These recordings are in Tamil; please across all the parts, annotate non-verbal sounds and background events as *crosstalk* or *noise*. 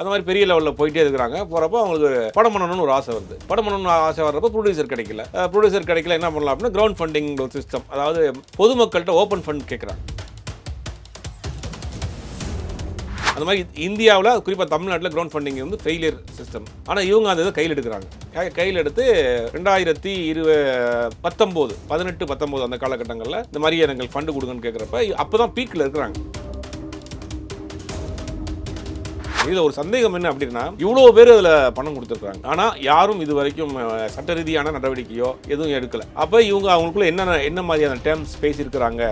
அந்த மாதிரி பெரிய லெவலில் போயிட்டே இருக்கிறாங்க போகிறப்ப அவங்களுக்கு படம் பண்ணணும்னு ஒரு ஆசை வருது படம் பண்ணணும்னு ஆசை வர்றப்போ ப்ரொடியூசர் கிடைக்கல ப்ரொடியூசர் கிடைக்கல என்ன பண்ணலாம் அப்படின்னா கிரவுண்ட் ஃபண்டிங் சிஸ்டம் அதாவது பொதுமக்கள்கிட்ட ஓப்பன் ஃபண்ட் கேட்குறாங்க அந்த மாதிரி இந்தியாவில் குறிப்பாக தமிழ்நாட்டில் கிரவுண்ட் ஃபண்டிங் வந்து ஃபெயிலியர் சிஸ்டம் ஆனால் இவங்க அந்த இதை கையில் எடுக்கிறாங்க கையில் எடுத்து ரெண்டாயிரத்தி இரு பத்தொம்போது பதினெட்டு பத்தொம்போது அந்த காலகட்டங்களில் இந்த மாதிரி எனக்கு ஃபண்டு கொடுங்கன்னு கேட்குறப்ப அப்போ தான் பீக்கில் இருக்கிறாங்க இதில் ஒரு சந்தேகம் என்ன அப்படின்னா இவ்வளோ பேர் அதில் பணம் கொடுத்துருக்காங்க ஆனால் யாரும் இது வரைக்கும் சட்ட ரீதியான நடவடிக்கையோ எதுவும் எடுக்கலை அப்போ இவங்க அவங்களுக்குள்ள என்னென்ன என்ன மாதிரியான டேர்ம்ஸ் பேசியிருக்கிறாங்க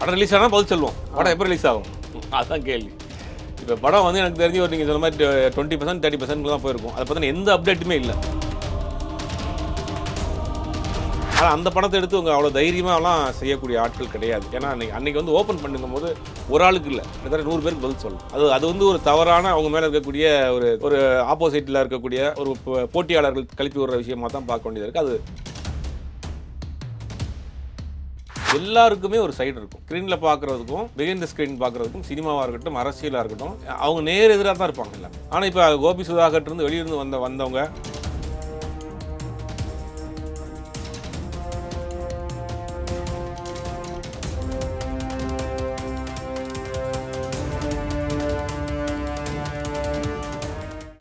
படம் ரிலீஸ் ஆனால் பதில் சொல்லுவோம் படம் எப்போ ரிலீஸ் ஆகும் அதுதான் கேள்வி இப்போ படம் வந்து எனக்கு தெரிஞ்சு ஒரு நீங்கள் சொன்ன மாதிரி டுவெண்ட்டி பர்சன்ட் தேர்ட்டி பர்சன்ட் தான் போயிருக்கும் அதை பார்த்தீங்கன்னா எந்த அப்டேட்டுமே இல்லை ஆனால் அந்த பணத்தை எடுத்து அவங்க அவ்வளோ தைரியமாகலாம் செய்யக்கூடிய ஆட்கள் கிடையாது ஏன்னா அன்றைக்கி அன்றைக்கி வந்து ஓப்பன் பண்ணுங்கும் போது ஒரு ஆளுக்கு இல்லை கிட்டத்தட்ட நூறு பேருக்கு பதில் சொல்லணும் அது அது வந்து ஒரு தவறான அவங்க மேலே இருக்கக்கூடிய ஒரு ஒரு ஆப்போசிட்டில் இருக்கக்கூடிய ஒரு போட்டியாளர்கள் கழிப்பி விடுற விஷயமாக தான் பார்க்க வேண்டியது இருக்குது அது எல்லாருக்குமே ஒரு சைடு இருக்கும் ஸ்க்ரீனில் பார்க்குறதுக்கும் பிகைன் த ஸ்க்ரீன் பார்க்குறதுக்கும் சினிமாவாக இருக்கட்டும் அரசியலாக இருக்கட்டும் அவங்க நேர் எதிராக தான் இருப்பாங்க இல்லை ஆனால் இப்போ கோபி சுதாகர்லேருந்து வெளியிருந்து வந்த வந்தவங்க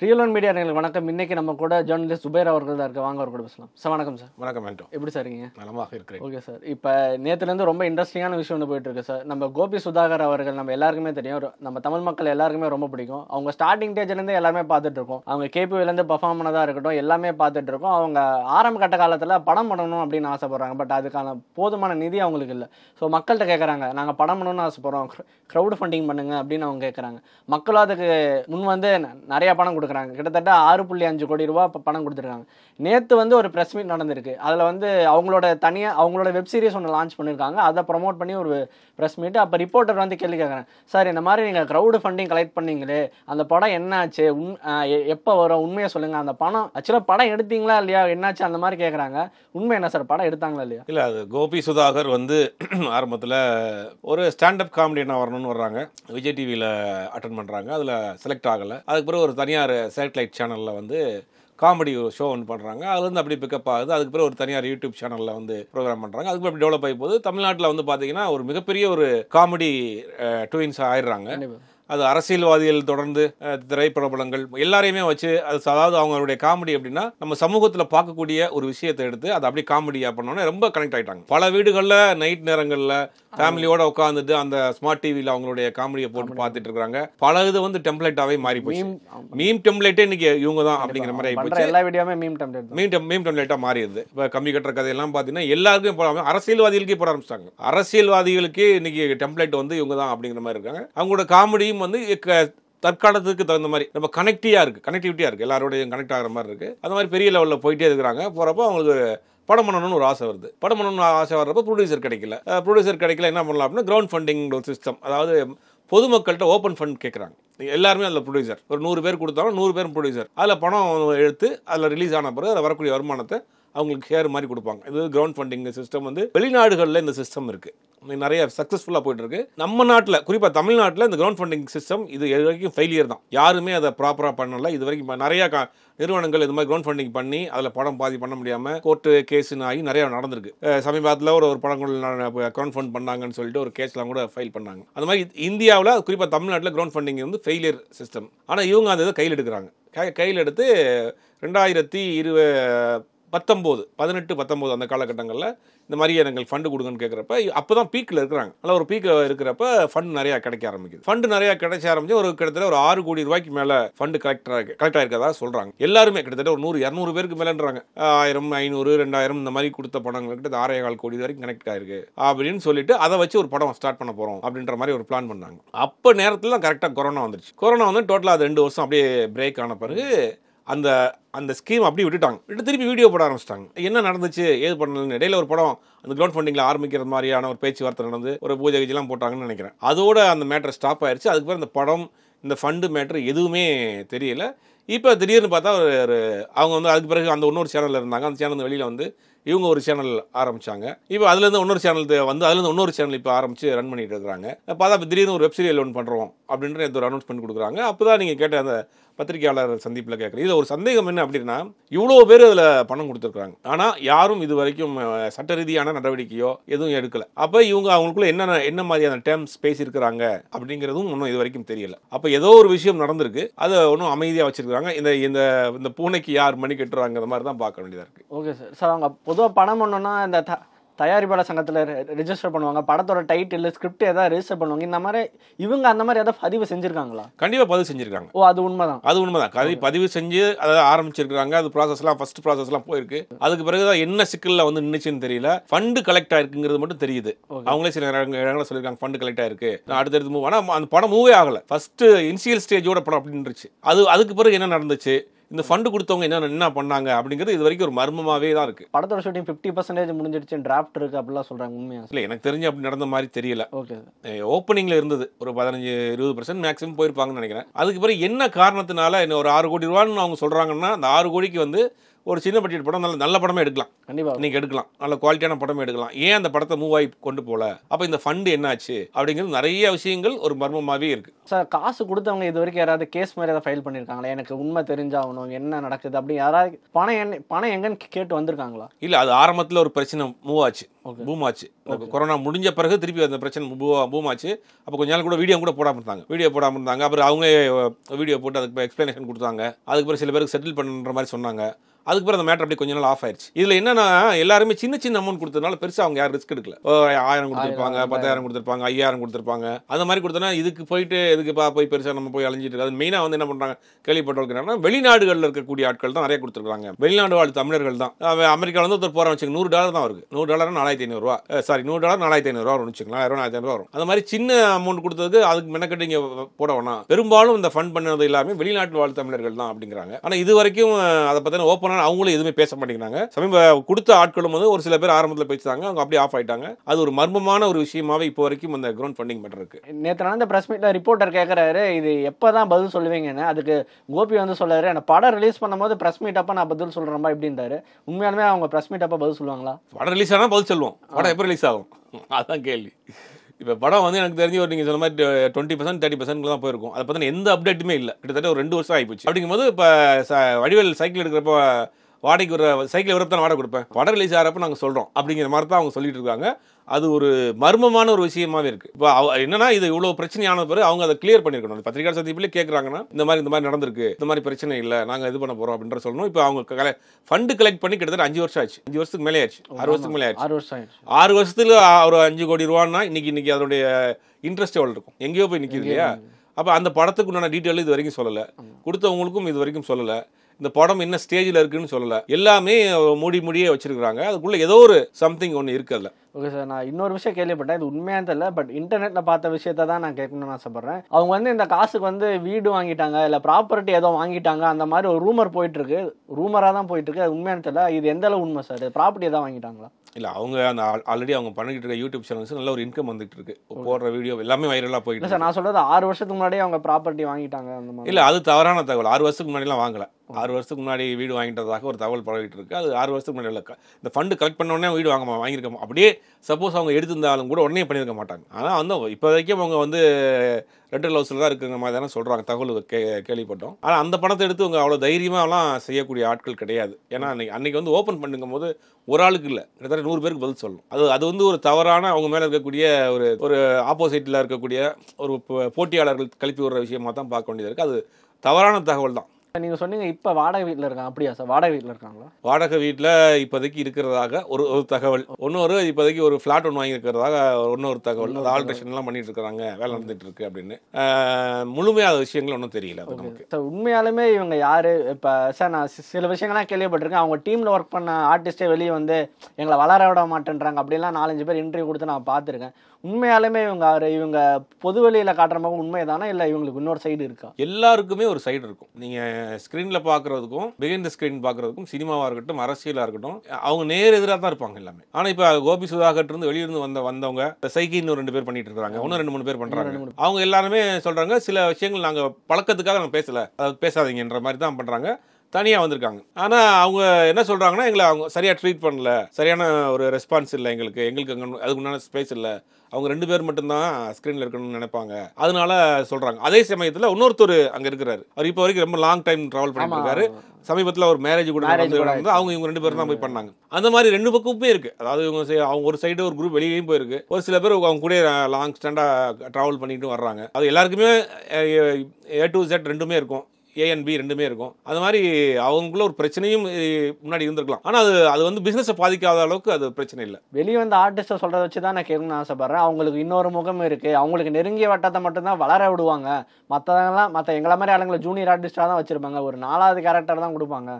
ரியலோன் மீடியா நீங்கள் வணக்கம் இன்னைக்கு நம்ம கூட ஜேர்னலிஸ்ட் சுபேர் அவர்கள் தான் இருக்கு வாங்க அவர் கூட பேசலாம் சார் வணக்கம் சார் வணக்கம் வேண்டும் எப்படி சார் இருக்கீங்க நலமாக இருக்கிறேன் ஓகே சார் இப்போ நேற்றுலேருந்து ரொம்ப இன்ட்ரெஸ்டிங்கான விஷயம் ஒன்று போயிட்டு இருக்கு சார் நம்ம கோபி சுதாகர் அவர்கள் நம்ம எல்லாருக்குமே தெரியும் நம்ம தமிழ் மக்கள் எல்லாருக்குமே ரொம்ப பிடிக்கும் அவங்க ஸ்டார்டிங் டேஜ்லேருந்து எல்லாருமே பார்த்துட்டு இருக்கோம் அவங்க கேபிவிலேருந்து பர்ஃபார்ம் பண்ணதாக இருக்கட்டும் எல்லாமே பார்த்துட்டு இருக்கோம் அவங்க ஆரம்ப கட்ட காலத்தில் படம் பண்ணணும் அப்படின்னு ஆசைப்படுறாங்க பட் அதுக்கான போதுமான நிதி அவங்களுக்கு இல்லை ஸோ மக்கள்கிட்ட கேட்குறாங்க நாங்கள் படம் பண்ணணும்னு ஆசைப்படுறோம் க்ரௌட் ஃபண்டிங் பண்ணுங்க அப்படின்னு அவங்க கேட்குறாங்க மக்களும் அதுக்கு முன் வந்து நிறையா படம் கொடுக்குறாங்க கொடுத்துருக்குறாங்க கிட்டத்தட்ட ஆறு புள்ளி அஞ்சு கோடி ரூபா இப்போ பணம் கொடுத்துருக்காங்க நேற்று வந்து ஒரு ப்ரெஸ் மீட் நடந்திருக்கு அதில் வந்து அவங்களோட தனியாக அவங்களோட வெப் சீரிஸ் ஒன்று லான்ச் பண்ணியிருக்காங்க அதை ப்ரொமோட் பண்ணி ஒரு ப்ரெஸ் மீட் அப்போ ரிப்போர்ட்டர் வந்து கேள்வி கேட்குறேன் சார் இந்த மாதிரி நீங்கள் க்ரௌடு ஃபண்டிங் கலெக்ட் பண்ணீங்களே அந்த படம் என்னாச்சு உண் எப்போ வரும் உண்மையை சொல்லுங்கள் அந்த பணம் ஆக்சுவலாக படம் எடுத்தீங்களா இல்லையா என்னாச்சு அந்த மாதிரி கேட்குறாங்க உண்மை என்ன சார் படம் எடுத்தாங்களா இல்லையா இல்லை அது கோபி சுதாகர் வந்து *clears throat* ஆரம்பத்தில் ஒரு ஸ்டாண்டப் என்ன வரணும்னு வர்றாங்க விஜய் டிவியில் அட்டன் பண்ணுறாங்க அதில் செலக்ட் ஆகலை அதுக்கு பிறகு ஒரு தனியார் சேட்டலைட் சேனலில் வந்து காமெடி ஒரு ஷோ ஒன்று பண்ணுறாங்க அதுலேருந்து அப்படி பிக்கப் ஆகுது அதுக்கு பிறகு ஒரு தனியார் யூடியூப் சேனலில் வந்து ப்ரோக்ராம் பண்ணுறாங்க அதுக்கு அப்படி டெவலப் ஆகி போகுது தமிழ்நாட்டில் வந்து பார்த்தீங்கன்னா ஒரு மிகப்பெரிய ஒரு காமெடி டுவின்ஸ் ஆயிடுறாங்க அது அரசியல்வாதிகள் தொடர்ந்து திரைப்பிரபலங்கள் எல்லாரையுமே வச்சு அது அதாவது அவங்களுடைய காமெடி அப்படின்னா நம்ம சமூகத்தில் பார்க்கக்கூடிய ஒரு விஷயத்தை எடுத்து அதை அப்படியே காமெடியாக பண்ணோன்னே ரொம்ப கனெக்ட் ஆகிட்டாங்க பல வீடுகளில் நைட் நேரங்களில் ஃபேமிலியோட உட்காந்துட்டு அந்த ஸ்மார்ட் டிவியில் அவங்களுடைய காமெடியை போட்டு பார்த்துட்டு இருக்காங்க பல இது வந்து டெம்ப்ளேட்டாகவே மாறி போச்சு மீம் டெம்ப்ளேட்டே இன்னைக்கு இவங்க தான் அப்படிங்கிற மாதிரி ஆகிப்போச்சு எல்லா வீடியோமே மீம் டெம்ப்ளேட் மீம் மீம் டெம்ப்ளேட்டாக மாறிடுது இப்போ கம்மி கட்டுற கதையெல்லாம் பார்த்தீங்கன்னா எல்லாருக்கும் போட அரசியல்வாதிகளுக்கே போட ஆரம்பிச்சிட்டாங்க அரசியல்வாதிகளுக்கு இன்னைக்கு டெம்ப்ளேட் வந்து இவங்க தான் அப்படிங்கிற மாதிரி இருக்காங்க அவங்களோட காமெடி டைம் வந்து தற்காலத்துக்கு தகுந்த மாதிரி நம்ம கனெக்டியாக இருக்குது கனெக்டிவிட்டியாக இருக்குது எல்லாரோடையும் கனெக்ட் ஆகிற மாதிரி இருக்குது அந்த மாதிரி பெரிய லெவலில் போயிட்டே இருக்கிறாங்க போகிறப்போ அவங்களுக்கு படம் பண்ணணும்னு ஒரு ஆசை வருது படம் பண்ணணும்னு ஆசை வர்றப்போ ப்ரொடியூசர் கிடைக்கல ப்ரொடியூசர் கிடைக்கல என்ன பண்ணலாம் அப்படின்னா கிரவுண்ட் ஃபண்டிங் சிஸ்டம் அதாவது பொதுமக்கள்கிட்ட ஓப்பன் ஃபண்ட் கேட்குறாங்க எல்லாருமே அதில் ப்ரொடியூசர் ஒரு நூறு பேர் கொடுத்தாலும் நூறு பேரும் ப்ரொடியூசர் அதில் பணம் எடுத்து அதில் ரிலீஸ் ஆன பிறகு அதில் வரக்கூடிய வருமானத்தை அவங்களுக்கு ஷேர் மாதிரி கொடுப்பாங்க இது கிரவுண்ட் ஃபண்டிங் சிஸ்டம் வந்து வெளிநாடுகளில் இந்த சிஸ்டம் இருக்குது நிறைய சக்ஸஸ்ஃபுல்லாக போயிட்டு இருக்கு நம்ம நாட்டில் குறிப்பாக தமிழ்நாட்டில் இந்த கிரவுண்ட் ஃபண்டிங் சிஸ்டம் இது இது வரைக்கும் ஃபெயிலியர் தான் யாருமே அதை ப்ராப்பராக பண்ணல இது வரைக்கும் நிறையா நிறுவனங்கள் இது மாதிரி கிரவுண்ட் ஃபண்டிங் பண்ணி அதில் படம் பாதி பண்ண முடியாமல் கோர்ட்டு கேஸுன்னு ஆகி நிறையா நடந்திருக்கு சமீபத்தில் ஒரு ஒரு படம் கிரவுண்ட் ஃபண்ட் பண்ணாங்கன்னு சொல்லிட்டு ஒரு கேஸ்லாம் கூட ஃபைல் பண்ணாங்க அந்த மாதிரி இந்தியாவில் குறிப்பாக தமிழ்நாட்டில் கிரவுண்ட் ஃபண்டிங் வந்து ஃபெயிலியர் சிஸ்டம் ஆனால் இவங்க அந்த இதை கையில் எடுக்கிறாங்க கையில் எடுத்து ரெண்டாயிரத்தி இருவ பத்தொம்போது பதினெட்டு பத்தொம்போது அந்த காலகட்டங்களில் இந்த மாதிரி எனக்கு ஃபண்டு கொடுங்கன்னு கேட்குறப்ப அப்போ தான் பீக்கில் இருக்கிறாங்க அதில் ஒரு பீக்கில் இருக்கிறப்ப ஃபண்ட் நிறையா கிடைக்க ஆரம்பிக்குது ஃபண்டு நிறையா கிடைச்ச ஆரம்பிச்சு ஒரு கிட்டத்தட்ட ஒரு ஆறு கோடி ரூபாய்க்கு மேலே ஃபண்டு கலெக்டராக கலெக்ட் ஆகிருக்கதா சொல்கிறாங்க எல்லாருமே கிட்டத்தட்ட ஒரு நூறு இரநூறு பேருக்கு மேலேன்றாங்க ஆயிரம் ஐநூறு ரெண்டாயிரம் இந்த மாதிரி கொடுத்த படங்கள் கிட்ட ஆறே கால் கோடி வரைக்கும் கனெக்ட் ஆயிருக்கு அப்படின்னு சொல்லிட்டு அதை வச்சு ஒரு படம் ஸ்டார்ட் பண்ண போகிறோம் அப்படின்ற மாதிரி ஒரு பிளான் பண்ணாங்க அப்போ நேரத்தில் தான் கரெக்டாக கொரோனா வந்துருச்சு கொரோனா வந்து டோட்டலாக அது ரெண்டு வருஷம் அப்படியே பிரேக் ஆன பிறகு அந்த அந்த ஸ்கீம் அப்படியே விட்டுட்டாங்க விட்டு திருப்பி வீடியோ போட ஆரம்பிச்சிட்டாங்க என்ன நடந்துச்சு ஏது பண்ணலன்னு இடையில ஒரு படம் அந்த கிரௌண்ட் ஃபண்டிங்கில் ஆரம்பிக்கிறது மாதிரியான ஒரு பேச்சுவார்த்தை நடந்து ஒரு பூஜை கீஜெல்லாம் போட்டாங்கன்னு நினைக்கிறேன் அதோட அந்த மேட்டர் ஸ்டாப் ஆயிடுச்சு அதுக்கப்புறம் அந்த படம் இந்த ஃபண்டு மேட்ரு எதுவுமே தெரியல இப்போ திடீர்னு பார்த்தா ஒரு அவங்க வந்து அதுக்கு பிறகு அந்த இன்னொரு சேனலில் இருந்தாங்க அந்த சேனல் வெளியில் வந்து இவங்க ஒரு சேனல் ஆரம்பித்தாங்க இப்போ அதுலேருந்து இன்னொரு சேனல் வந்து அதுலேருந்து இன்னொரு சேனல் இப்போ ஆரம்பித்து ரன் பண்ணிகிட்டு இருக்கிறாங்க பார்த்தா இப்போ திடீர்னு ஒரு வெப்சீரியல் ஒன்று பண்ணுறோம் அப்படின்ற ஒரு அனௌன்ஸ்மெண்ட் கொடுக்குறாங்க அப்போ தான் நீங்கள் கேட்ட அந்த பத்திரிகையாளர் சந்திப்பில் கேட்குறேன் இதில் ஒரு சந்தேகம் என்ன அப்படின்னா இவ்வளோ பேர் அதில் பணம் கொடுத்துருக்குறாங்க ஆனால் யாரும் இது வரைக்கும் சட்ட ரீதியான நடவடிக்கையோ எதுவும் எடுக்கலை அப்போ இவங்க அவங்களுக்குள்ள என்னென்ன என்ன மாதிரியான டேர்ம்ஸ் பேசியிருக்கிறாங்க அப்படிங்கிறதும் ஒன்றும் இது வரைக்கும் தெரியல அப்போ ஏதோ ஒரு விஷயம் நடந்திருக்கு அதை ஒன்றும் அமைதியாக வச்சிருக்காங்க கட்டிடுறாங்க இந்த இந்த இந்த பூனைக்கு யார் மணி கட்டுறாங்க மாதிரி தான் பார்க்க வேண்டியதாக இருக்குது ஓகே சார் சார் அவங்க பொதுவாக பணம் பண்ணோன்னா இந்த தயாரிப்பாளர் சங்கத்தில் ரிஜிஸ்டர் பண்ணுவாங்க படத்தோட டைட்டில் ஸ்கிரிப்ட் எதாவது ரிஜிஸ்டர் பண்ணுவாங்க இந்த மாதிரி இவங்க அந்த மாதிரி ஏதாவது பதிவு செஞ்சுருக்காங்களா கண்டிப்பாக பதிவு செஞ்சுருக்காங்க ஓ அது உண்மைதான் அது உண்மைதான் கதை பதிவு செஞ்சு அதை ஆரம்பிச்சிருக்காங்க அது ப்ராசஸ்லாம் ஃபர்ஸ்ட் ப்ராசஸ்லாம் போயிருக்கு அதுக்கு பிறகு தான் என்ன சிக்கலில் வந்து நின்றுச்சுன்னு தெரியல ஃபண்டு கலெக்ட் ஆயிருக்குங்கிறது மட்டும் தெரியுது அவங்களே சில இடங்களில் சொல்லியிருக்காங்க ஃபண்டு கலெக்ட் ஆயிருக்கு அடுத்தடுத்து மூவ் ஆனால் அந்த படம் மூவே ஆகலை ஃபர்ஸ்ட் இனிஷியல் ஸ்டேஜோட படம் அப்படின்னுச்சு அது அதுக்கு பிறகு என்ன நடந்துச்சு இந்த ஃபண்டு கொடுத்தவங்க என்ன என்ன பண்ணாங்க அப்படிங்கிறது இது வரைக்கும் ஒரு மர்மமாகவே தான் இருக்குது படத்தோட ஷூட்டிங் ஃபிஃப்டி பர்சன்டேஜ் முடிஞ்சிடுச்சு டிராஃப்ட் இருக்குது அப்படிலாம் சொல்கிறாங்க உண்மையாக இல்லை எனக்கு தெரிஞ்சு அப்படி நடந்த மாதிரி தெரியல ஓகே ஓப்பனிங்கில் இருந்தது ஒரு பதினஞ்சு இருபது பர்சன்ட் மேக்ஸிமம் போயிருப்பாங்கன்னு நினைக்கிறேன் அதுக்கு பிறகு என்ன காரணத்தினால என்ன ஒரு ஆறு கோடி ரூபான்னு அவங்க சொல்கிறாங்கன்னா அந்த ஆறு கோடிக்கு வந்து ஒரு சின்ன பட்ஜெட் படம் நல்ல நல்ல படமே எடுக்கலாம் கண்டிப்பாக நீங்கள் எடுக்கலாம் நல்ல குவாலிட்டியான படமே எடுக்கலாம் ஏன் அந்த படத்தை மூவ் ஆகி கொண்டு போகல அப்போ இந்த ஃபண்டு என்னாச்சு அப்படிங்கிறது நிறைய விஷயங்கள் ஒரு மர்மமாகவே இருக்குது சார் காசு கொடுத்தவங்க இது வரைக்கும் யாராவது கேஸ் மாதிரி ஏதாவது ஃபைல் பண்ணியிருக்காங்களா எனக்கு உண்மை தெரிஞ்சாகணும் என்ன நடக்குது அப்படி யாராவது பணம் என்ன பணம் எங்கன்னு கேட்டு வந்திருக்காங்களா இல்லை அது ஆரம்பத்தில் ஒரு பிரச்சனை மூவ் ஆச்சு பூம் ஆச்சு கொரோனா முடிஞ்ச பிறகு திருப்பி அந்த பிரச்சனை பூம் ஆச்சு அப்போ கொஞ்ச நாள் கூட வீடியோ கூட போடாமல் இருந்தாங்க வீடியோ போடாமல் இருந்தாங்க அப்புறம் அவங்க வீடியோ போட்டு அதுக்கு எக்ஸ்பிளேஷன் கொடுத்தாங்க அதுக்கு பிறகு சில பேருக்கு செட்டில் பண்ணுற மாதிரி சொன்னாங்க அதுக்கப்புறம் அந்த மேட்டர் அப்படி கொஞ்ச நாள் ஆஃப் ஆயிடுச்சு இதில் என்னன்னா எல்லாருமே சின்ன சின்ன அமௌண்ட் கொடுத்ததுனால பெருசாக அவங்க யாரும் ரிஸ்க் எடுக்கல ஆயிரம் கொடுத்துருப்பாங்க பத்தாயிரம் கொடுத்துருப்பாங்க ஐயாயிரம் கொடுத்துருப்பாங்க அந்த மாதிரி கொடுத்தனா இதுக்கு போயிட்டு இதுக்கு பா போய் பெருசாக நம்ம போய் அழிஞ்சிட்டு அது மெயினாக வந்து என்ன பண்ணுறாங்க கேள்விப்பட்டவர்கள் வெளிநாடுகளில் இருக்கக்கூடிய ஆட்கள் தான் நிறைய கொடுத்துருக்காங்க வெளிநாடு வாழ் தமிழர்கள் தான் அமெரிக்காவில வந்து ஒருத்தர் போற வச்சுக்கோங்க நூறு டாலர் தான் வருது நூறு டாலர் நாலாயிரத்தி ரூபா சாரி நூறு டாலர் நாலாயிரத்தி ஐநூறுரூவா வரும் வச்சுக்கலாம் நாலாயிரத்தி ரூபா வரும் அந்த மாதிரி சின்ன அமௌண்ட் கொடுத்ததுக்கு அதுக்கு மெனக்கட்டு இங்கே போட வேணாம் பெரும்பாலும் இந்த ஃபண்ட் பண்ணது எல்லாமே வெளிநாட்டு வாழ் தமிழர்கள் தான் அப்படிங்கிறாங்க ஆனால் இது வரைக்கும் அதை பத்தின ஓப்பனாக ஆனால் அவங்களும் எதுவுமே பேச மாட்டேங்கிறாங்க சமீப கொடுத்த ஆட்களும் வந்து ஒரு சில பேர் ஆரம்பத்தில் பேசுறாங்க அவங்க அப்படியே ஆஃப் ஆயிட்டாங்க அது ஒரு மர்மமான ஒரு விஷயமாவே இப்போ வரைக்கும் அந்த கிரவுண்ட் ஃபண்டிங் மட்டும் இருக்கு நேற்று நடந்த பிரஸ் மீட்டில் ரிப்போர்ட்டர் கேட்குறாரு இது எப்போ தான் பதில் சொல்லுவீங்கன்னு அதுக்கு கோபி வந்து சொல்லாரு அந்த படம் ரிலீஸ் பண்ணும்போது பிரஸ் மீட் அப்போ நான் பதில் சொல்கிறேன்பா இப்படின்றாரு உண்மையாலுமே அவங்க பிரஸ் மீட் அப்போ பதில் சொல்லுவாங்களா படம் ரிலீஸ் ஆனால் பதில் சொல்லுவோம் படம் எப்போ ரிலீஸ் ஆகும் அதுதான் கேள்வி இப்போ படம் வந்து எனக்கு தெரிஞ்சு ஒரு நீங்கள் சொன்ன மாதிரி டுவெண்ட்டி பர்சன்ட் தேர்ட்டி பர்சன்ட் தான் போயிருக்கும் அதை பார்த்தீங்கன்னா எந்த அப்டேட்டுமே இல்லை கிட்டத்தட்ட ஒரு ரெண்டு வருஷம் ஆகிப்போச்சு அப்படிங்கும்போது இப்போ வடிவேல் சைக்கிள் எடுக்கிறப்போ வாடகைக்கு ஒரு சைக்கிள் இவருக்கு தான் வாடகை கொடுப்பேன் படம் ரிலீஸ் ஆகிறப்ப நாங்கள் சொல்கிறோம் அப்படிங்கிற மாதிரி தான் அவங்க சொல்லிட்டு இருக்காங்க அது ஒரு மர்மமான ஒரு விஷயமாவே இருக்குது இப்போ அவ என்னன்னா இது இவ்வளோ பிரச்சனையான பிறகு அவங்க அதை கிளியர் பண்ணியிருக்கணும் பத்திரிகை சந்திப்பிலே கேட்குறாங்கன்னா இந்த மாதிரி இந்த மாதிரி நடந்திருக்கு இந்த மாதிரி பிரச்சனை இல்லை நாங்கள் இது பண்ண போகிறோம் அப்படின்ற சொல்லணும் இப்போ அவங்க கலை ஃபண்டு கலெக்ட் பண்ணி கிட்டத்தட்ட அஞ்சு வருஷம் ஆச்சு அஞ்சு வருஷத்துக்கு மேலே ஆச்சு ஆறு வருஷத்துக்கு மேலே ஆச்சு ஆறு வருஷம் ஆறு வருஷத்தில் ஒரு அஞ்சு கோடி ரூபான்னா இன்னைக்கு இன்னைக்கு அதனுடைய இன்ட்ரெஸ்ட் எவ்வளோ இருக்கும் எங்கேயோ போய் நிற்கிது இல்லையா அப்போ அந்த படத்துக்கு உண்டான டீட்டெயில் இது வரைக்கும் சொல்லலை கொடுத்தவங்களுக்கும் இது வரைக்கும் சொல்லலை இந்த படம் என்ன ஸ்டேஜில் இருக்குன்னு சொல்லலை எல்லாமே மூடி மூடியே வச்சிருக்கிறாங்க அதுக்குள்ளே ஏதோ ஒரு சம்திங் ஒன்று இருக்குதுல்ல ஓகே சார் நான் இன்னொரு விஷயம் கேள்விப்பட்டேன் இது உண்மையாக தெரியல பட் இன்டர்நெட்டில் பார்த்த விஷயத்த தான் நான் கேட்கணும்னு ஆசைப்பட்றேன் அவங்க வந்து இந்த காசுக்கு வந்து வீடு வாங்கிட்டாங்க இல்லை ப்ராப்பர்ட்டி ஏதோ வாங்கிட்டாங்க அந்த மாதிரி ஒரு ரூமர் போயிட்டுருக்கு ரூமராக தான் போயிட்டுருக்கு அது உண்மையான தெரியல இது எந்த அளவு உண்மை சார் ப்ராப்பர்ட்டி ஏதாவது வாங்கிட்டாங்களா இல்லை அவங்க அந்த ஆல்ரெடி அவங்க பண்ணிக்கிட்டு இருக்க யூடியூப் சேனல்ஸ் நல்ல ஒரு இன்கம் வந்துட்டு இருக்கு போடுற வீடியோ எல்லாமே வைரலாக போயிட்டு சார் நான் சொல்கிறது ஆறு வருஷத்துக்கு முன்னாடியே அவங்க ப்ராப்பர்ட்டி வாங்கிட்டாங்க அந்த மாதிரி இல்லை அது தவறான தகவல் ஆறு வருஷத்துக்கு முன்னாடிலாம் வாங்கலை ஆறு வருஷத்துக்கு முன்னாடி வீடு வாங்கிட்டதாக ஒரு தகவல் பரவிட்டு இருக்கு அது ஆறு வருஷத்துக்கு முன்னாடி இல்லை இந்த ஃபண்டு கலெக்ட் பண்ணோடனே வீடு வாங்க வாங்கியிருக்கோம் அப்படியே சப்போஸ் அவங்க எடுத்திருந்தாலும் கூட உடனே பண்ணியிருக்க மாட்டாங்க ஆனால் வந்து இப்போ வரைக்கும் அவங்க வந்து ரெண்டல் ஹவுஸில் தான் இருக்குங்க மாதிரி தானே சொல்கிறாங்க தகவல் கே கேள்விப்பட்டோம் ஆனால் அந்த பணத்தை எடுத்து அவங்க அவ்வளோ தைரியமாகலாம் செய்யக்கூடிய ஆட்கள் கிடையாது ஏன்னா அன்றைக்கி அன்றைக்கி வந்து ஓப்பன் பண்ணுங்கும் போது ஒரு ஆளுக்கு இல்லை கிட்டத்தட்ட நூறு பேருக்கு பதில் சொல்லணும் அது அது வந்து ஒரு தவறான அவங்க மேலே இருக்கக்கூடிய ஒரு ஒரு ஆப்போசிட்டில் இருக்கக்கூடிய ஒரு போட்டியாளர்கள் கழிப்பி விடுற விஷயமாக தான் பார்க்க வேண்டியது இருக்குது அது தவறான தகவல் தான் நீங்கள் சொன்னீங்க இப்போ வாடகை வீட்டில் இருக்காங்க அப்படியா சார் வாடகை வீட்டில் இருக்காங்களா வாடகை வீட்டில் இப்போதைக்கு இருக்கிறதாக ஒரு ஒரு தகவல் இன்னொரு இப்போதைக்கு ஒரு ஃப்ளாட் ஒன்று வாங்கியிருக்கிறதாக இன்னொரு தகவல் அது ஆல்ட்ரேஷன்லாம் பண்ணிட்டு இருக்கிறாங்க வேலை நடந்துட்டு இருக்கு அப்படின்னு முழுமையாக விஷயங்கள் ஒன்றும் தெரியல அது நமக்கு உண்மையாலுமே இவங்க யார் இப்போ சார் நான் சில விஷயங்கள்லாம் கேள்விப்பட்டிருக்கேன் அவங்க டீமில் ஒர்க் பண்ண ஆர்டிஸ்டே வெளியே வந்து எங்களை வளர விட மாட்டேன்றாங்க அப்படிலாம் நாலஞ்சு பேர் இன்டர்வியூ கொடுத்து நான் பார்த்துருக்கேன் உண்மையாலுமே இவங்க இவங்க பொது வெளியில் காட்டுற மாதிரி உண்மை தானே இல்லை இவங்களுக்கு இன்னொரு சைடு இருக்கா எல்லாருக்குமே ஒரு சைடு இருக்கும் நீங்கள் ஸ்க்ரீனில் பார்க்குறதுக்கும் பிகைண்ட் த ஸ்க்ரீன் பார்க்குறதுக்கும் சினிமாவாக இருக்கட்டும் அரசியலாக இருக்கட்டும் அவங்க நேர் எதிராக தான் இருப்பாங்க எல்லாமே ஆனால் இப்போ கோபி சுதாகர் இருந்து வெளியிருந்து வந்த வந்தவங்க சைக்கின்னு ரெண்டு பேர் பண்ணிட்டு இருக்காங்க ஒன்று ரெண்டு மூணு பேர் பண்ணுறாங்க அவங்க எல்லாருமே சொல்கிறாங்க சில விஷயங்கள் நாங்கள் பழக்கத்துக்காக நாங்கள் பேசலை அதாவது பேசாதீங்கன்ற மாதிரி தான் பண்ணுறாங்க தனியாக வந்திருக்காங்க ஆனால் அவங்க என்ன சொல்கிறாங்கன்னா எங்களை அவங்க சரியாக ட்ரீட் பண்ணல சரியான ஒரு ரெஸ்பான்ஸ் இல்லை எங்களுக்கு எங்களுக்கு அங்கே அதுக்கு உண்டான ஸ்பேஸ் இல்லை அவங்க ரெண்டு பேர் மட்டும்தான் ஸ்க்ரீனில் இருக்கணும்னு நினைப்பாங்க அதனால சொல்கிறாங்க அதே சமயத்தில் இன்னொருத்தர் அங்கே இருக்கிறாரு அவர் இப்போ வரைக்கும் ரொம்ப லாங் டைம் ட்ராவல் பண்ணியிருக்காரு சமீபத்தில் ஒரு மேரேஜ் கூட வந்து அவங்க இவங்க ரெண்டு பேரும் தான் போய் பண்ணாங்க அந்த மாதிரி ரெண்டு பக்கமுமே இருக்குது அதாவது இவங்க அவங்க ஒரு சைடு ஒரு குரூப் வெளியேயும் போயிருக்கு ஒரு சில பேர் அவங்க கூட லாங் ஸ்டாண்டாக ட்ராவல் பண்ணிட்டு வர்றாங்க அது எல்லாருக்குமே ஏ டு ஜெட் ரெண்டுமே இருக்கும் ஏஎன்பி ரெண்டுமே இருக்கும் அது மாதிரி அவங்களுக்குள்ள ஒரு பிரச்சனையும் முன்னாடி இருந்திருக்கலாம் ஆனால் அது அது வந்து பிஸ்னஸை பாதிக்காத அளவுக்கு அது பிரச்சனை இல்லை வெளியே வந்து ஆர்டிஸ்ட்டை சொல்கிறத வச்சு தான் நான் கேட்கணும்னு ஆசைப்பட்றேன் அவங்களுக்கு இன்னொரு முகம் இருக்குது அவங்களுக்கு நெருங்கிய வட்டத்தை மட்டும்தான் வளர விடுவாங்க மற்றவங்களாம் மற்ற எங்களை மாதிரி ஆளுங்களை ஜூனியர் ஆர்டிஸ்ட்டாக தான் வச்சுருப்பாங்க ஒரு நாலாவது கேரக்டர் தான் கொடுப்பாங்க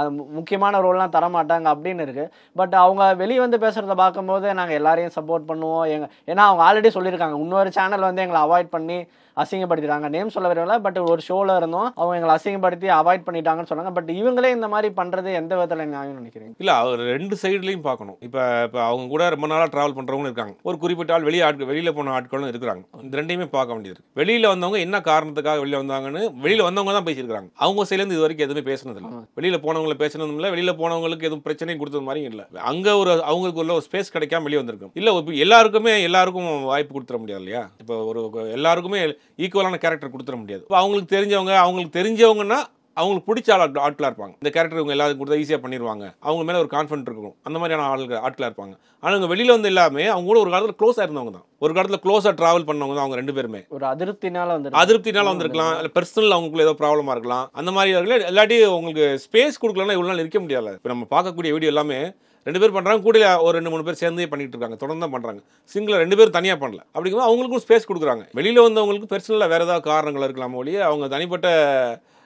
அது முக்கியமான ரோல்லாம் தரமாட்டாங்க அப்படின்னு இருக்குது பட் அவங்க வெளியே வந்து பேசுகிறத பார்க்கும்போது நாங்கள் எல்லாரையும் சப்போர்ட் பண்ணுவோம் எங்கள் ஏன்னா அவங்க ஆல்ரெடி சொல்லியிருக்காங்க இன்னொரு சேனல் வந்து எங்களை அவாய்ட் பண்ணி அசிங்கப்படுத்திட்டாங்க நேம் சொல்ல வரல பட் ஒரு ஷோவில் இருந்தோம் அவங்க எங்களை அசிங்கப்படுத்தி அவாய்ட் பண்ணிட்டாங்கன்னு சொன்னாங்க பட் இவங்களே இந்த மாதிரி பண்ணுறது எந்த விதத்தில் நியாயம் நினைக்கிறீங்க இல்லை அவர் ரெண்டு சைட்லையும் பார்க்கணும் இப்போ இப்ப அவங்க கூட ரொம்ப நாளா ட்ராவல் பண்றவங்க இருக்காங்க ஒரு குறிப்பிட்ட ஆள் வெளியே ஆட்கள் வெளியில் போன ஆட்களும் இருக்கிறாங்க இந்த ரெண்டையுமே பார்க்க வேண்டியது வெளியில் வந்தவங்க என்ன காரணத்துக்காக வெளியில் வந்தாங்கன்னு வெளியில் வந்தவங்க தான் பேசியிருக்காங்க அவங்க சைலேருந்து இது வரைக்கும் எதுவுமே பேசினதில்லை வெளியில் போனவங்களை பேசினதும் இல்லை வெளியில் போனவங்களுக்கு எதுவும் பிரச்சனையும் கொடுத்தது மாதிரியும் இல்லை அங்கே ஒரு அவங்களுக்கு உள்ள ஒரு ஸ்பேஸ் கிடைக்காம வெளியே வந்திருக்கும் இல்லை இப்போ எல்லாருக்குமே எல்லாருக்கும் வாய்ப்பு கொடுத்துட முடியாது இல்லையா இப்போ ஒரு எல்லாருக்குமே ஈக்குவலான கேரக்டர் கொடுத்துட முடியாது அவங்களுக்கு தெரிஞ்சவங்க அவங்களுக்கு தெரிஞ்சவங்கன்னா அவங்களுக்கு பிடிச்ச ஆள் ஆட்களாக இருப்பாங்க இந்த கேரக்டர் இவங்க எல்லாத்துக்கும் கொடுத்தா ஈஸியாக பண்ணிடுவாங்க அவங்க மேலே ஒரு கான்ஃபிடென்ட் இருக்கும் அந்த மாதிரியான ஆளுக்கு ஆட்களாக இருப்பாங்க ஆனால் இவங்க வெளியில் வந்து எல்லாமே அவங்க கூட ஒரு காலத்தில் க்ளோஸாக இருந்தவங்க தான் ஒரு காலத்தில் க்ளோஸாக ட்ராவல் பண்ணவங்க தான் அவங்க ரெண்டு பேருமே ஒரு அதிருப்தினால வந்து அதிருப்தினால வந்திருக்கலாம் இல்லை பர்சனல் அவங்களுக்குள்ள ஏதோ ப்ராப்ளமாக இருக்கலாம் அந்த மாதிரி இல்லாட்டி உங்களுக்கு ஸ்பேஸ் கொடுக்கலன்னா இவ்வளோ நாள் இருக்க முடியாது இப்போ நம்ம பார்க்கக்கூடிய வீடியோ எல்லாமே ரெண்டு பேர் பண்ணுறாங்க கூட ஒரு ரெண்டு மூணு பேர் சேர்ந்தே பண்ணிகிட்டு இருக்காங்க தொடர்ந்து தான் பண்ணுறாங்க சிங்கிள் ரெண்டு பேர் தனியாக பண்ணல அப்படிங்கும்போது அவங்களுக்கும் ஸ்பேஸ் கொடுக்குறாங்க வெளியில் வந்தவங்களுக்கு பெர்சனலாக வேறு ஏதாவது காரணங்கள் இருக்கலாம் ஒழிய அவங்க தனிப்பட்ட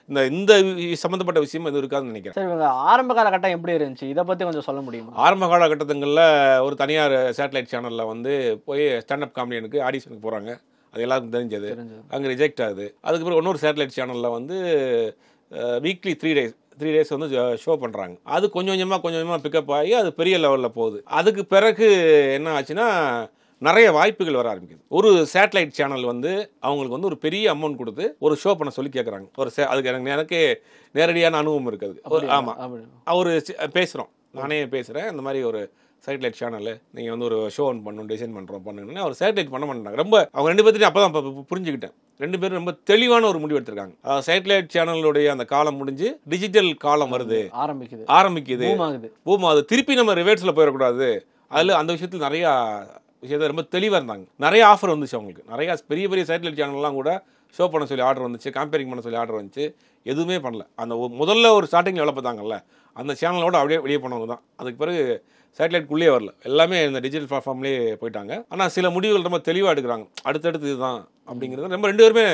இந்த இந்த சம்மந்தப்பட்ட விஷயம் எதுவும் இருக்காதுன்னு நினைக்கிறேன் சரி ஆரம்ப காலகட்டம் எப்படி இருந்துச்சு இதை பற்றி கொஞ்சம் சொல்ல முடியும் ஆரம்ப காலகட்டங்களில் ஒரு தனியார் சேட்டலைட் சேனலில் வந்து போய் ஸ்டாண்டப் காமெடியனுக்கு ஆடிஷனுக்கு போகிறாங்க அது எல்லாருக்கும் தெரிஞ்சது அங்கே ரிஜெக்ட் ஆகுது அதுக்கப்புறம் இன்னொரு சேட்டலைட் சேனலில் வந்து weekly three days three days வந்து ஷோ பண்ணுறாங்க அது கொஞ்சம் கொஞ்சமாக கொஞ்சம் கொஞ்சமாக பிக்கப் ஆகி அது பெரிய லெவலில் போகுது அதுக்கு பிறகு என்ன ஆச்சுன்னா நிறைய வாய்ப்புகள் வர ஆரம்பிக்குது ஒரு சேட்டலைட் சேனல் வந்து அவங்களுக்கு வந்து ஒரு பெரிய அமௌண்ட் கொடுத்து ஒரு ஷோ பண்ண சொல்லி கேட்குறாங்க ஒரு சே அதுக்கு எனக்கு எனக்கே நேரடியான அனுபவம் இருக்குது ஆமாம் அவர் பேசுகிறோம் நானே பேசுகிறேன் இந்த மாதிரி ஒரு சேட்டலைட் சேனலு நீங்கள் வந்து ஒரு ஷோ ஒன் பண்ணணும் டிசைன் பண்ணுறோம் பண்ணுங்கன்னா அவர் சேட்டலைட் பண்ண மாட்டாங்க ரொம்ப அவங்க ரெண்டு பேர்த்தையும் அப்போ தான் புரிஞ்சுக்கிட்டேன் ரெண்டு பேரும் ரொம்ப தெளிவான ஒரு முடிவு எடுத்திருக்காங்க சேட்டலைட் சேனலுடைய அந்த காலம் முடிஞ்சு டிஜிட்டல் காலம் வருது ஆரம்பிக்குது ஆரம்பிக்குது பூம் அது திருப்பி நம்ம ரிவேர்ஸில் போயிடக்கூடாது அதில் அந்த விஷயத்தில் நிறையா விஷயத்த ரொம்ப தெளிவாக இருந்தாங்க நிறைய ஆஃபர் வந்துச்சு அவங்களுக்கு நிறையா பெரிய பெரிய சேட்டலைட் சேனல்லாம் கூட ஷோ பண்ண சொல்லி ஆர்டர் வந்துச்சு கம்பேரிங் பண்ண சொல்லி ஆர்டர் வந்துச்சு எதுவுமே பண்ணல அந்த முதல்ல ஒரு ஸ்டார்டிங் வேலை பார்த்தாங்கல்ல அந்த சேனலோட அப்படியே வெளியே போனவங்க தான் அதுக்கு பிறகு சேட்டலைட்குள்ளேயே வரல எல்லாமே இந்த டிஜிட்டல் பிளாட்ஃபார்ம்லேயே போயிட்டாங்க ஆனால் சில முடிவுகள் ரொம்ப தெளிவாக எடுக்கிறாங்க அடுத்தடுத்து இதுதான் அப்படிங்கிறது நம்ம ரெண்டு பேருமே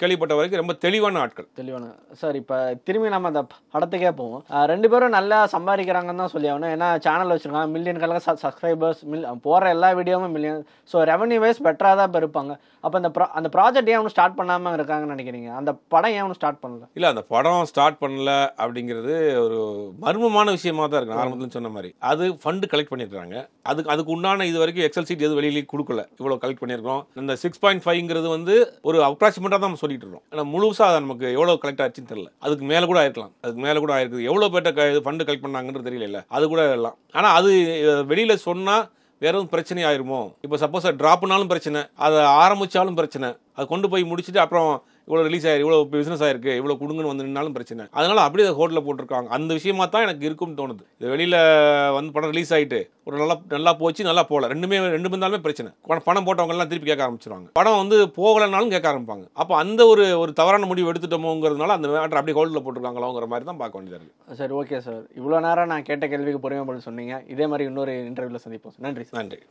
கேள்விப்பட்ட வரைக்கும் ரொம்ப தெளிவான ஆட்கள் தெளிவான சார் இப்போ திரும்பி நம்ம அந்த படத்துக்கே போவோம் ரெண்டு பேரும் நல்லா சம்பாதிக்கிறாங்கன்னு தான் சொல்லி ஆகணும் ஏன்னா சேனல் வச்சுருக்காங்க மில்லியன் கலக்க சப்ஸ்கிரைபர்ஸ் மில் போகிற எல்லா வீடியோவும் மில்லியன் ஸோ ரெவன்யூ வைஸ் பெட்டராக தான் இருப்பாங்க அப்போ அந்த ப்ரா அந்த ப்ராஜெக்ட் ஏன் ஒன்று ஸ்டார்ட் பண்ணாமல் இருக்காங்கன்னு நினைக்கிறீங்க அந்த படம் ஏன் ஸ்டார்ட் பண்ணல இல்லை அந்த படம் ஸ்டார்ட் பண்ணல அப்படிங்கிறது ஒரு மர்மமான விஷயமா தான் இருக்கு ஆரம்பத்தில் சொன்ன மாதிரி அது ஃபண்டு கலெக்ட் பண்ணியிருக்காங்க அதுக்கு அதுக்கு உண்டான இது வரைக்கும் எக்ஸல் சீட் எதுவும் வெளியிலேயே கொடுக்கல இவ்வளோ கலெக்ட் பண்ணியிருக்கோம் இந்த சிக்ஸ் பாயிண்ட் ஃபைவ்ங்கிறது வந்து ஒரு அப்ராக்சிமேட்டாக தான் நம்ம சொல்லிட்டு இருக்கோம் ஆனால் முழுசாக நமக்கு எவ்வளோ கலெக்ட் ஆச்சுன்னு தெரியல அதுக்கு மேலே கூட ஆயிருக்கலாம் அதுக்கு மேலே கூட ஆயிருக்குது எவ்வளோ பேர்ட்ட இது ஃபண்டு கலெக்ட் பண்ணாங்கன்றது தெரியல அது கூட எல்லாம் ஆனால் அது வெளியில் சொன்னால் வேற எதுவும் பிரச்சனை ஆயிருமோ இப்போ சப்போஸ் ட்ராப்னாலும் பிரச்சனை அதை ஆரம்பித்தாலும் பிரச்சனை அதை கொண்டு போய் முடிச்சுட்டு அப்புறம் இவ்வளோ ரிலீஸ் ஆயிரு இவ்வளோ பிஸ்னஸ் ஆயிருக்கு இவ்வளோ கொடுங்கன்னு வந்து நின்னாலும் பிரச்சனை அதனால் அப்படியே அதை ஹோட்டலில் போட்டிருக்காங்க அந்த விஷயமா தான் எனக்கு இருக்கும்னு தோணுது இது வெளியில் வந்து படம் ரிலீஸ் ஆகிட்டு ஒரு நல்லா நல்லா போச்சு நல்லா போகல ரெண்டுமே ரெண்டு இருந்தாலுமே பிரச்சனை பணம் போட்டவங்கலாம் திருப்பி கேட்க ஆரம்பிச்சிருவாங்க படம் வந்து போகலனாலும் கேட்க ஆரம்பிப்பாங்க அப்போ அந்த ஒரு ஒரு தவறான முடிவு எடுத்துட்டோமோங்கிறதுனால அந்த மேட்டர் அப்படியே ஹோட்டலில் போட்டிருக்காங்களோங்கிற மாதிரி தான் பார்க்க வேண்டியது சரி ஓகே சார் இவ்வளோ நேரம் நான் கேட்ட கேள்விக்கு பொறுமையாக சொன்னீங்க இதே மாதிரி இன்னொரு இன்டர்வியூவில் சந்திப்போம் நன்றி நன்றி